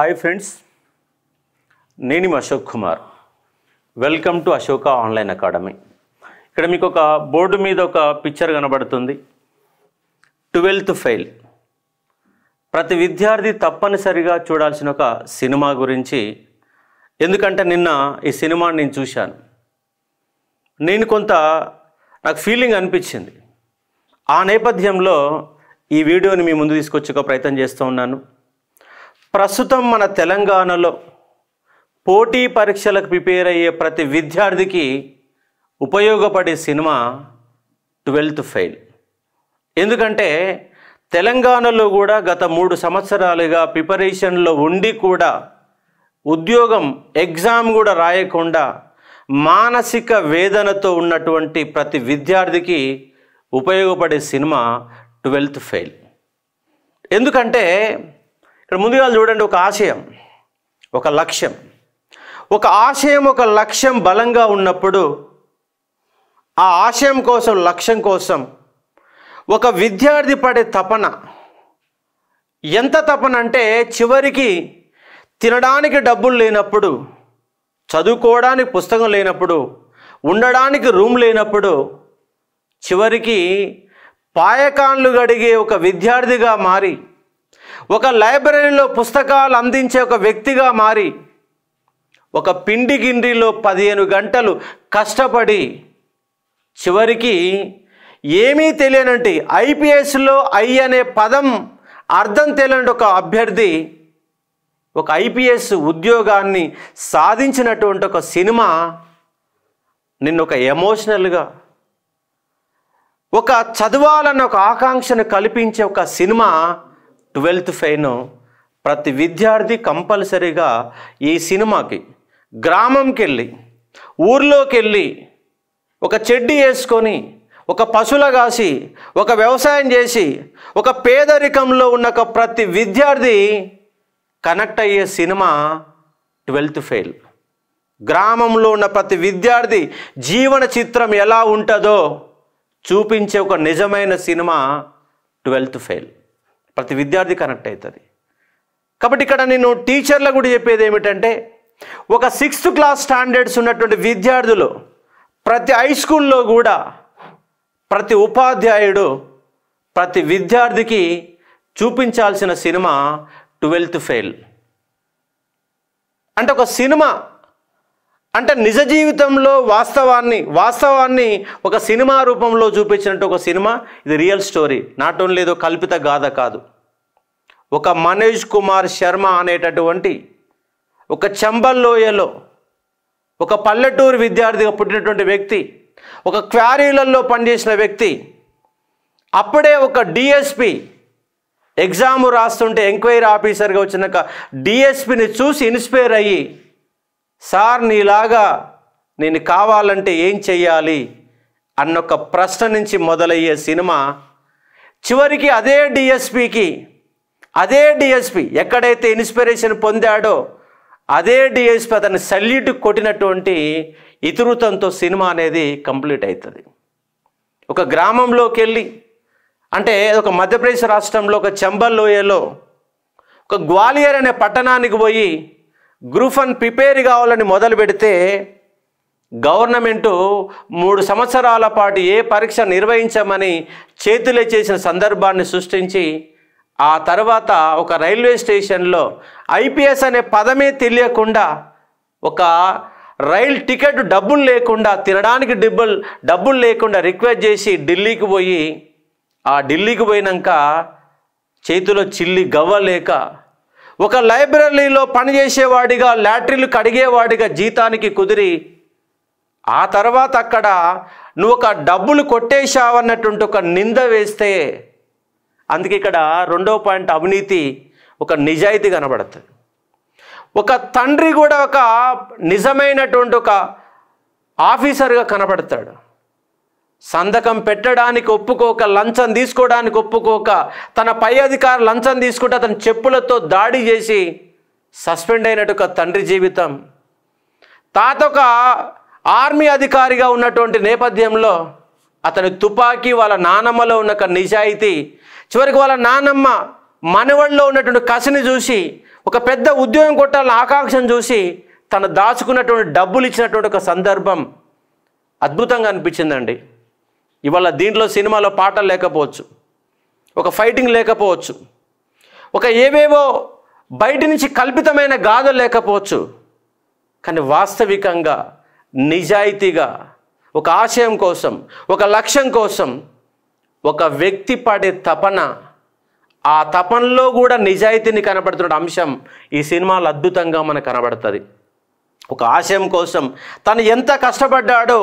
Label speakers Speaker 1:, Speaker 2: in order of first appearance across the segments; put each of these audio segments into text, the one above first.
Speaker 1: hi friends నేను Ashok Kumar welcome to Ashoka online academy ఇక్కడ మీకు ఒక బోర్డు మీద ఒక పిక్చర్ కనబడుతుంది ట్వెల్త్ ఫెయిల్ ప్రతి విద్యార్థి తప్పనిసరిగా చూడాల్సిన ఒక సినిమా గురించి ఎందుకంటే నిన్న ఈ సినిమా నేను చూశాను నేను కొంత నాకు ఫీలింగ్ అనిపించింది ఆ నేపథ్యంలో ఈ వీడియోని మీ ముందు తీసుకొచ్చే ప్రయత్నం చేస్తూ ఉన్నాను ప్రస్తుతం మన తెలంగాణలో పోటీ పరీక్షలకు ప్రిపేర్ అయ్యే ప్రతి విద్యార్థికి ఉపయోగపడే సినిమా ట్వెల్త్ ఫెయిల్ ఎందుకంటే తెలంగాణలో కూడా గత మూడు సంవత్సరాలుగా ప్రిపరేషన్లో ఉండి కూడా ఉద్యోగం ఎగ్జామ్ కూడా రాయకుండా మానసిక వేదనతో ఉన్నటువంటి ప్రతి విద్యార్థికి ఉపయోగపడే సినిమా ట్వెల్త్ ఫెయిల్ ఎందుకంటే ఇక్కడ ముందుగా చూడండి ఒక ఆశయం ఒక లక్ష్యం ఒక ఆశయం ఒక లక్ష్యం బలంగా ఉన్నప్పుడు ఆ ఆశయం కోసం లక్ష్యం కోసం ఒక విద్యార్థి పడే తపన ఎంత తపన అంటే చివరికి తినడానికి డబ్బులు లేనప్పుడు చదువుకోవడానికి పుస్తకం లేనప్పుడు ఉండడానికి రూమ్ లేనప్పుడు చివరికి పాయకాన్లు గడిగే ఒక విద్యార్థిగా మారి ఒక లైబ్రరీలో పుస్తకాలు అందించే ఒక వ్యక్తిగా మారి ఒక పిండి గిండిలో పదిహేను గంటలు కష్టపడి చివరికి ఏమీ తెలియనంటి ఐపీఎస్లో ఐ అనే పదం అర్థం తెలియని ఒక అభ్యర్థి ఒక ఐపీఎస్ ఉద్యోగాన్ని సాధించినటువంటి ఒక సినిమా నిన్ను ఒక ఎమోషనల్గా ఒక చదవాలన్న ఒక ఆకాంక్షను కల్పించే ఒక సినిమా ట్వెల్త్ ఫెయిన్ ప్రతి విద్యార్థి కంపల్సరీగా ఈ సినిమాకి గ్రామంకి వెళ్ళి ఊర్లోకి వెళ్ళి ఒక చెడ్డి వేసుకొని ఒక పశుల కాసి ఒక వ్యవసాయం చేసి ఒక పేదరికంలో ఉన్న ఒక ప్రతి విద్యార్థి కనెక్ట్ అయ్యే సినిమా ట్వెల్త్ ఫెయిల్ గ్రామంలో ఉన్న ప్రతి విద్యార్థి జీవన చిత్రం ఎలా ఉంటుందో చూపించే ఒక నిజమైన సినిమా ట్వెల్త్ ఫెయిల్ ప్రతి విద్యార్థి కనెక్ట్ అవుతుంది కాబట్టి ఇక్కడ నేను టీచర్లకు కూడా చెప్పేది ఏమిటంటే ఒక సిక్స్త్ క్లాస్ స్టాండర్డ్స్ ఉన్నటువంటి విద్యార్థులు ప్రతి హై స్కూల్లో కూడా ప్రతి ఉపాధ్యాయుడు ప్రతి విద్యార్థికి చూపించాల్సిన సినిమా ట్వెల్త్ ఫెయిల్ అంటే ఒక సినిమా అంటే నిజ జీవితంలో వాస్తవాన్ని వాస్తవాన్ని ఒక సినిమా రూపంలో చూపించినట్టు ఒక సినిమా ఇది రియల్ స్టోరీ నాట్ ఓన్లీ ఏదో కల్పిత గాథ కాదు ఒక మనోజ్ కుమార్ శర్మ అనేటటువంటి ఒక లోయలో ఒక పల్లెటూరు విద్యార్థిగా పుట్టినటువంటి వ్యక్తి ఒక క్వారీలలో పనిచేసిన వ్యక్తి అప్పుడే ఒక డిఎస్పి ఎగ్జాము రాస్తుంటే ఎంక్వైరీ ఆఫీసర్గా వచ్చినాక డిఎస్పిని చూసి ఇన్స్పైర్ అయ్యి సార్ నీలాగా నేను కావాలంటే ఏం చెయ్యాలి అన్నొక ప్రశ్న నుంచి మొదలయ్యే సినిమా చివరికి అదే డిఎస్పికి అదే డిఎస్పి ఎక్కడైతే ఇన్స్పిరేషన్ పొందాడో అదే డిఎస్పి అతని సల్యూట్ కొట్టినటువంటి ఇతరుతంతో సినిమా అనేది కంప్లీట్ అవుతుంది ఒక గ్రామంలోకి వెళ్ళి అంటే ఒక మధ్యప్రదేశ్ రాష్ట్రంలో ఒక చంబల్ లోయలో ఒక గ్వాలియర్ అనే పట్టణానికి పోయి గ్రూప్ వన్ ప్రిపేర్ కావాలని మొదలు పెడితే గవర్నమెంటు మూడు సంవత్సరాల పాటు ఏ పరీక్ష నిర్వహించమని చేతులే చేసిన సందర్భాన్ని సృష్టించి ఆ తర్వాత ఒక రైల్వే స్టేషన్లో ఐపీఎస్ అనే పదమే తెలియకుండా ఒక రైల్ టికెట్ డబ్బులు లేకుండా తినడానికి డబ్బులు డబ్బులు లేకుండా రిక్వెస్ట్ చేసి ఢిల్లీకి పోయి ఆ ఢిల్లీకి పోయినాక చేతిలో చిల్లి గవ్వ లేక ఒక లైబ్రరీలో పనిచేసేవాడిగా లాటరీలు కడిగేవాడిగా జీతానికి కుదిరి ఆ తర్వాత అక్కడ నువ్వు ఒక డబ్బులు కొట్టేశావన్నటువంటి ఒక నింద వేస్తే అందుకే ఇక్కడ రెండో పాయింట్ అవినీతి ఒక నిజాయితీ కనబడుతుంది ఒక తండ్రి కూడా ఒక నిజమైనటువంటి ఒక ఆఫీసర్గా కనబడతాడు సంతకం పెట్టడానికి ఒప్పుకోక లంచం తీసుకోవడానికి ఒప్పుకోక తన పై అధికారి లంచం తీసుకుంటే అతను చెప్పులతో దాడి చేసి సస్పెండ్ అయినట్టు ఒక తండ్రి జీవితం తాత ఒక ఆర్మీ అధికారిగా ఉన్నటువంటి నేపథ్యంలో అతని తుపాకీ వాళ్ళ నానమ్మలో ఉన్న ఒక నిజాయితీ చివరికి వాళ్ళ నానమ్మ మనవళ్ళలో ఉన్నటువంటి కసిని చూసి ఒక పెద్ద ఉద్యోగం కొట్టాలని ఆకాంక్షను చూసి తను దాచుకున్నటువంటి డబ్బులు ఇచ్చినటువంటి ఒక సందర్భం అద్భుతంగా అనిపించిందండి ఇవాళ దీంట్లో సినిమాలో పాటలు లేకపోవచ్చు ఒక ఫైటింగ్ లేకపోవచ్చు ఒక ఏవేవో బయట నుంచి కల్పితమైన గాథలు లేకపోవచ్చు కానీ వాస్తవికంగా నిజాయితీగా ఒక ఆశయం కోసం ఒక లక్ష్యం కోసం ఒక వ్యక్తి పడే తపన ఆ తపనలో కూడా నిజాయితీని కనబడుతున్న అంశం ఈ సినిమాలో అద్భుతంగా మనకు కనబడుతుంది ఒక ఆశయం కోసం తను ఎంత కష్టపడ్డాడో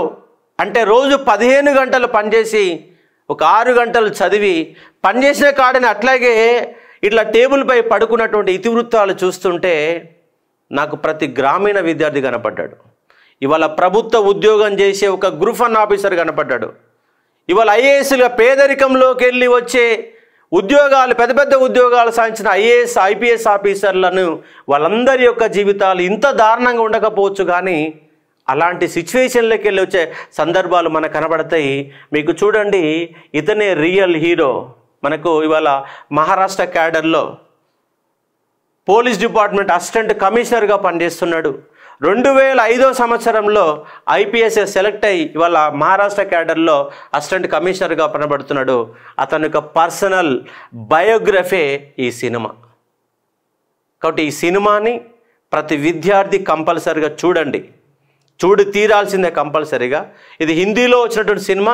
Speaker 1: అంటే రోజు పదిహేను గంటలు పనిచేసి ఒక ఆరు గంటలు చదివి పనిచేసిన కాడని అట్లాగే ఇట్లా టేబుల్పై పడుకున్నటువంటి ఇతివృత్తాలు చూస్తుంటే నాకు ప్రతి గ్రామీణ విద్యార్థి కనపడ్డాడు ఇవాళ ప్రభుత్వ ఉద్యోగం చేసే ఒక గ్రూప్ వన్ ఆఫీసర్ కనపడ్డాడు ఇవాళ ఐఏఎస్గా పేదరికంలోకి వెళ్ళి వచ్చే ఉద్యోగాలు పెద్ద పెద్ద ఉద్యోగాలు సాధించిన ఐఏఎస్ ఐపీఎస్ ఆఫీసర్లను వాళ్ళందరి యొక్క జీవితాలు ఇంత దారుణంగా ఉండకపోవచ్చు కానీ అలాంటి సిచ్యువేషన్లోకి వెళ్ళి వచ్చే సందర్భాలు మనకు కనబడతాయి మీకు చూడండి ఇతనే రియల్ హీరో మనకు ఇవాళ మహారాష్ట్ర క్యాడర్లో పోలీస్ డిపార్ట్మెంట్ అసిస్టెంట్ కమిషనర్గా పనిచేస్తున్నాడు రెండు వేల ఐదో సంవత్సరంలో ఐపీఎస్ సెలెక్ట్ అయ్యి ఇవాళ మహారాష్ట్ర క్యాడర్లో అసిస్టెంట్ కమిషనర్గా పనబడుతున్నాడు అతని యొక్క పర్సనల్ బయోగ్రఫీ ఈ సినిమా కాబట్టి ఈ సినిమాని ప్రతి విద్యార్థి కంపల్సరిగా చూడండి చూడు తీరాల్సిందే కంపల్సరీగా ఇది హిందీలో వచ్చినటువంటి సినిమా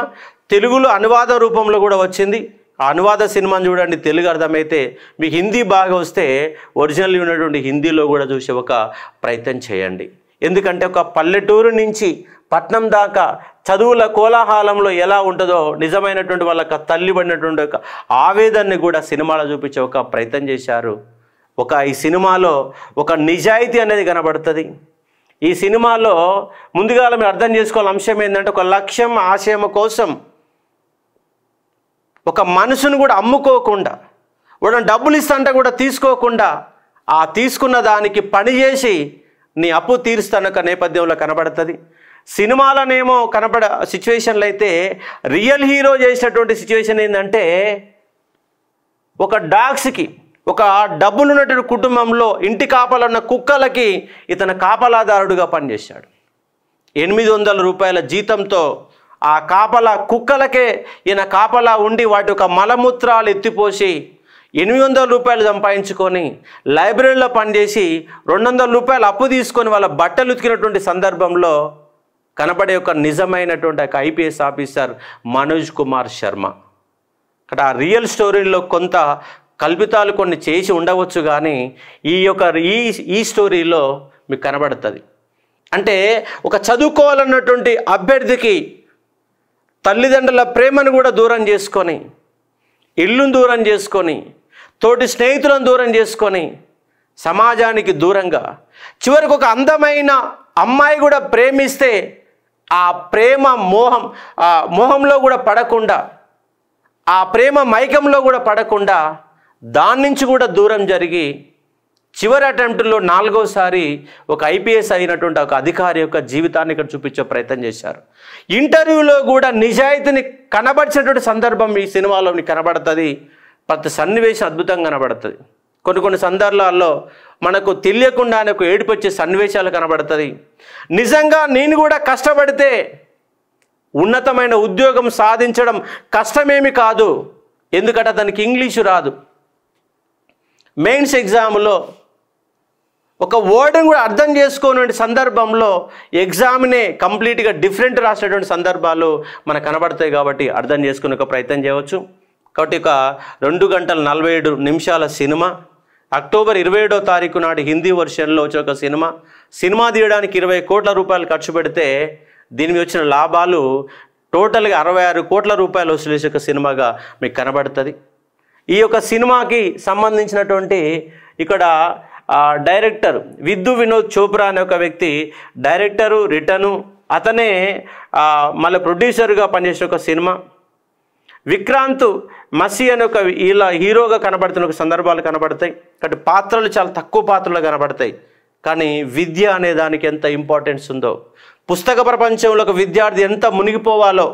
Speaker 1: తెలుగులో అనువాద రూపంలో కూడా వచ్చింది ఆ అనువాద సినిమాని చూడండి తెలుగు అర్థమైతే మీకు హిందీ బాగా వస్తే ఒరిజినల్ ఉన్నటువంటి హిందీలో కూడా చూసే ఒక ప్రయత్నం చేయండి ఎందుకంటే ఒక పల్లెటూరు నుంచి పట్నం దాకా చదువుల కోలాహలంలో ఎలా ఉంటుందో నిజమైనటువంటి వాళ్ళకి తల్లిబడినటువంటి ఒక ఆవేదనని కూడా సినిమాలో చూపించే ఒక ప్రయత్నం చేశారు ఒక ఈ సినిమాలో ఒక నిజాయితీ అనేది కనబడుతుంది ఈ సినిమాలో ముందుగా మీరు అర్థం చేసుకోవాలి అంశం ఏంటంటే ఒక లక్ష్యం ఆశయం కోసం ఒక మనసును కూడా అమ్ముకోకుండా వాడు డబ్బులు ఇస్తాంటే కూడా తీసుకోకుండా ఆ తీసుకున్న దానికి పనిచేసి నీ అప్పు తీరుస్తానొక నేపథ్యంలో కనబడుతుంది సినిమాలనేమో కనపడ సిచ్యువేషన్లు అయితే రియల్ హీరో చేసినటువంటి సిచ్యువేషన్ ఏంటంటే ఒక డాగ్స్కి ఒక డబ్బులు ఉన్నటువంటి కుటుంబంలో ఇంటి కాపలన్న కుక్కలకి ఇతను కాపలాదారుడుగా పనిచేశాడు ఎనిమిది వందల రూపాయల జీతంతో ఆ కాపలా కుక్కలకే ఈయన కాపలా ఉండి వాటి యొక్క మలమూత్రాలు ఎత్తిపోసి ఎనిమిది వందల రూపాయలు సంపాదించుకొని లైబ్రరీలో పనిచేసి రెండు వందల రూపాయలు అప్పు తీసుకొని వాళ్ళ బట్టలు ఉతికినటువంటి సందర్భంలో కనబడే ఒక నిజమైనటువంటి ఒక ఐపీఎస్ ఆఫీసర్ మనోజ్ కుమార్ శర్మ అక్కడ ఆ రియల్ స్టోరీలో కొంత కల్పితాలు కొన్ని చేసి ఉండవచ్చు కానీ ఈ యొక్క ఈ ఈ స్టోరీలో మీకు కనబడుతుంది అంటే ఒక చదువుకోవాలన్నటువంటి అభ్యర్థికి తల్లిదండ్రుల ప్రేమను కూడా దూరం చేసుకొని ఇల్లును దూరం చేసుకొని తోటి స్నేహితులను దూరం చేసుకొని సమాజానికి దూరంగా చివరికి ఒక అందమైన అమ్మాయి కూడా ప్రేమిస్తే ఆ ప్రేమ మోహం ఆ మోహంలో కూడా పడకుండా ఆ ప్రేమ మైకంలో కూడా పడకుండా దాని నుంచి కూడా దూరం జరిగి చివరి అటెంప్ట్లో నాలుగోసారి ఒక ఐపీఎస్ అయినటువంటి ఒక అధికారి యొక్క జీవితాన్ని ఇక్కడ చూపించే ప్రయత్నం చేశారు ఇంటర్వ్యూలో కూడా నిజాయితీని కనబడిచినటువంటి సందర్భం ఈ సినిమాలో కనబడుతుంది ప్రతి సన్నివేశం అద్భుతంగా కనబడుతుంది కొన్ని కొన్ని సందర్భాల్లో మనకు తెలియకుండానే ఒక ఏడిపొచ్చే సన్నివేశాలు కనబడుతుంది నిజంగా నేను కూడా కష్టపడితే ఉన్నతమైన ఉద్యోగం సాధించడం కష్టమేమి కాదు ఎందుకంటే అతనికి ఇంగ్లీషు రాదు మెయిన్స్ ఎగ్జామ్లో ఒక వర్డ్ని కూడా అర్థం చేసుకోనటువంటి సందర్భంలో ఎగ్జామ్నే కంప్లీట్గా డిఫరెంట్ రాసేటువంటి సందర్భాలు మనకు కనబడతాయి కాబట్టి అర్థం చేసుకునే ఒక ప్రయత్నం చేయవచ్చు కాబట్టి ఒక రెండు గంటల నలభై ఏడు నిమిషాల సినిమా అక్టోబర్ ఇరవై ఏడో తారీఖు నాటి హిందీ వర్షన్లో వచ్చిన ఒక సినిమా సినిమా తీయడానికి ఇరవై కోట్ల రూపాయలు ఖర్చు పెడితే దీనికి వచ్చిన లాభాలు టోటల్గా అరవై ఆరు కోట్ల రూపాయలు చేసే ఒక సినిమాగా మీకు కనబడుతుంది ఈ యొక్క సినిమాకి సంబంధించినటువంటి ఇక్కడ డైరెక్టర్ విద్దు వినోద్ చోప్రా అనే ఒక వ్యక్తి డైరెక్టరు రిటర్ను అతనే మళ్ళీ ప్రొడ్యూసర్గా పనిచేసిన ఒక సినిమా విక్రాంత్ మసి అనే ఒక ఇలా హీరోగా కనబడుతున్న ఒక సందర్భాలు కనబడతాయి కాబట్టి పాత్రలు చాలా తక్కువ పాత్రలు కనబడతాయి కానీ విద్య అనే దానికి ఎంత ఇంపార్టెన్స్ ఉందో పుస్తక ప్రపంచంలో ఒక విద్యార్థి ఎంత మునిగిపోవాలో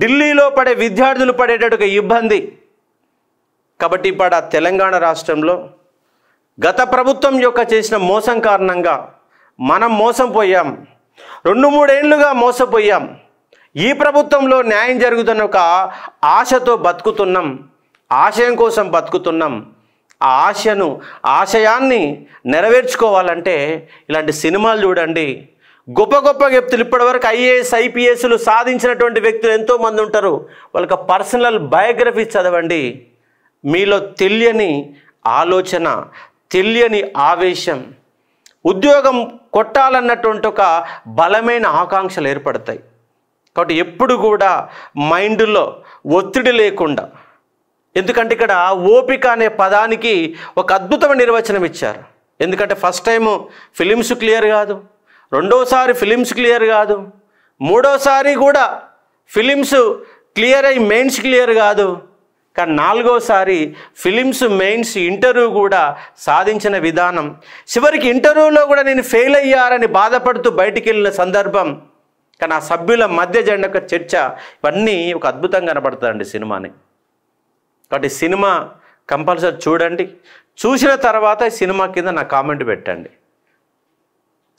Speaker 1: ఢిల్లీలో పడే విద్యార్థులు పడేటట్టు ఇబ్బంది కాబట్టి ఇప్పుడు ఆ తెలంగాణ రాష్ట్రంలో గత ప్రభుత్వం యొక్క చేసిన మోసం కారణంగా మనం మోసం పోయాం రెండు మూడేళ్లుగా మోసపోయాం ఈ ప్రభుత్వంలో న్యాయం జరుగుతున్న ఒక ఆశతో బతుకుతున్నాం ఆశయం కోసం బతుకుతున్నాం ఆ ఆశను ఆశయాన్ని నెరవేర్చుకోవాలంటే ఇలాంటి సినిమాలు చూడండి గొప్ప గొప్ప వ్యక్తులు ఇప్పటివరకు ఐఏఎస్ ఐపీఎస్లు సాధించినటువంటి వ్యక్తులు ఎంతోమంది ఉంటారు వాళ్ళకి పర్సనల్ బయోగ్రఫీ చదవండి మీలో తెలియని ఆలోచన తెలియని ఆవేశం ఉద్యోగం కొట్టాలన్నటువంటి ఒక బలమైన ఆకాంక్షలు ఏర్పడతాయి కాబట్టి ఎప్పుడు కూడా మైండ్లో ఒత్తిడి లేకుండా ఎందుకంటే ఇక్కడ ఓపిక అనే పదానికి ఒక అద్భుతమైన నిర్వచనం ఇచ్చారు ఎందుకంటే ఫస్ట్ టైము ఫిలిమ్స్ క్లియర్ కాదు రెండోసారి ఫిలిమ్స్ క్లియర్ కాదు మూడోసారి కూడా ఫిలిమ్స్ క్లియర్ అయ్యి మెయిన్స్ క్లియర్ కాదు కానీ నాలుగోసారి ఫిలిమ్స్ మెయిన్స్ ఇంటర్వ్యూ కూడా సాధించిన విధానం చివరికి ఇంటర్వ్యూలో కూడా నేను ఫెయిల్ అయ్యారని బాధపడుతూ బయటికి వెళ్ళిన సందర్భం కానీ ఆ సభ్యుల మధ్య జెండక చర్చ ఇవన్నీ ఒక అద్భుతంగా కనబడుతుందండి సినిమాని కాబట్టి సినిమా కంపల్సరీ చూడండి చూసిన తర్వాత సినిమా కింద నా కామెంట్ పెట్టండి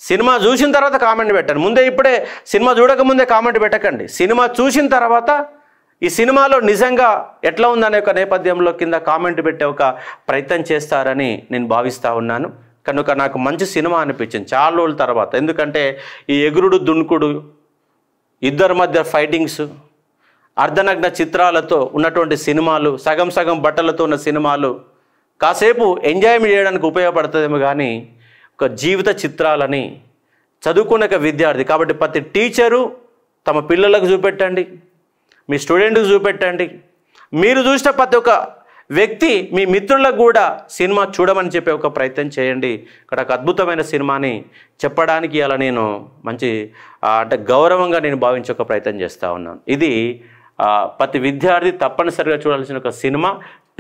Speaker 1: సినిమా చూసిన తర్వాత కామెంట్ పెట్టండి ముందే ఇప్పుడే సినిమా చూడకముందే కామెంట్ పెట్టకండి సినిమా చూసిన తర్వాత ఈ సినిమాలో నిజంగా ఎట్లా ఉందనే ఒక నేపథ్యంలో కింద కామెంట్ పెట్టే ఒక ప్రయత్నం చేస్తారని నేను భావిస్తూ ఉన్నాను కనుక నాకు మంచి సినిమా అనిపించింది చాలా రోజుల తర్వాత ఎందుకంటే ఈ ఎగురుడు దుణుకుడు ఇద్దరి మధ్య ఫైటింగ్స్ అర్ధనగ్న చిత్రాలతో ఉన్నటువంటి సినిమాలు సగం సగం బట్టలతో ఉన్న సినిమాలు కాసేపు ఎంజాయ్మెంట్ చేయడానికి ఉపయోగపడుతుందేమో కానీ ఒక జీవిత చిత్రాలని చదువుకునే విద్యార్థి కాబట్టి ప్రతి టీచరు తమ పిల్లలకు చూపెట్టండి మీ స్టూడెంట్కి చూపెట్టండి మీరు చూసిన ప్రతి ఒక్క వ్యక్తి మీ మిత్రులకు కూడా సినిమా చూడమని చెప్పే ఒక ప్రయత్నం చేయండి ఇక్కడ ఒక అద్భుతమైన సినిమాని చెప్పడానికి అలా నేను మంచి అంటే గౌరవంగా నేను భావించే ఒక ప్రయత్నం చేస్తూ ఉన్నాను ఇది ప్రతి విద్యార్థి తప్పనిసరిగా చూడాల్సిన ఒక సినిమా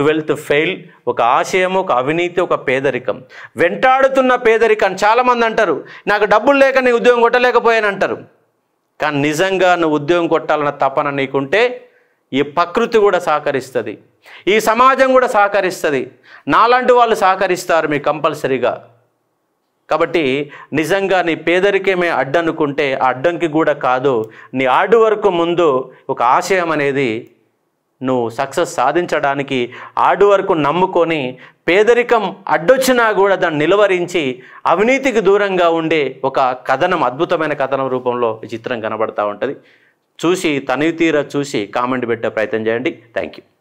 Speaker 1: ట్వెల్త్ ఫెయిల్ ఒక ఆశయం ఒక అవినీతి ఒక పేదరికం వెంటాడుతున్న పేదరికం చాలామంది అంటారు నాకు డబ్బులు లేక నేను ఉద్యోగం కొట్టలేకపోయాను అంటారు కానీ నిజంగా నువ్వు ఉద్యోగం కొట్టాలన్న తపన నీకుంటే ఈ ప్రకృతి కూడా సహకరిస్తుంది ఈ సమాజం కూడా సహకరిస్తుంది నాలాంటి వాళ్ళు సహకరిస్తారు మీ కంపల్సరీగా కాబట్టి నిజంగా నీ పేదరికమే అడ్డనుకుంటే ఆ అడ్డంకి కూడా కాదు నీ ఆడు వరకు ముందు ఒక ఆశయం అనేది నువ్వు సక్సెస్ సాధించడానికి ఆడు వరకు నమ్ముకొని పేదరికం అడ్డొచ్చినా కూడా దాన్ని నిలువరించి అవినీతికి దూరంగా ఉండే ఒక కథనం అద్భుతమైన కథనం రూపంలో ఈ చిత్రం కనబడతా ఉంటుంది చూసి తనివి తీర చూసి కామెంట్ పెట్టే ప్రయత్నం చేయండి థ్యాంక్ యూ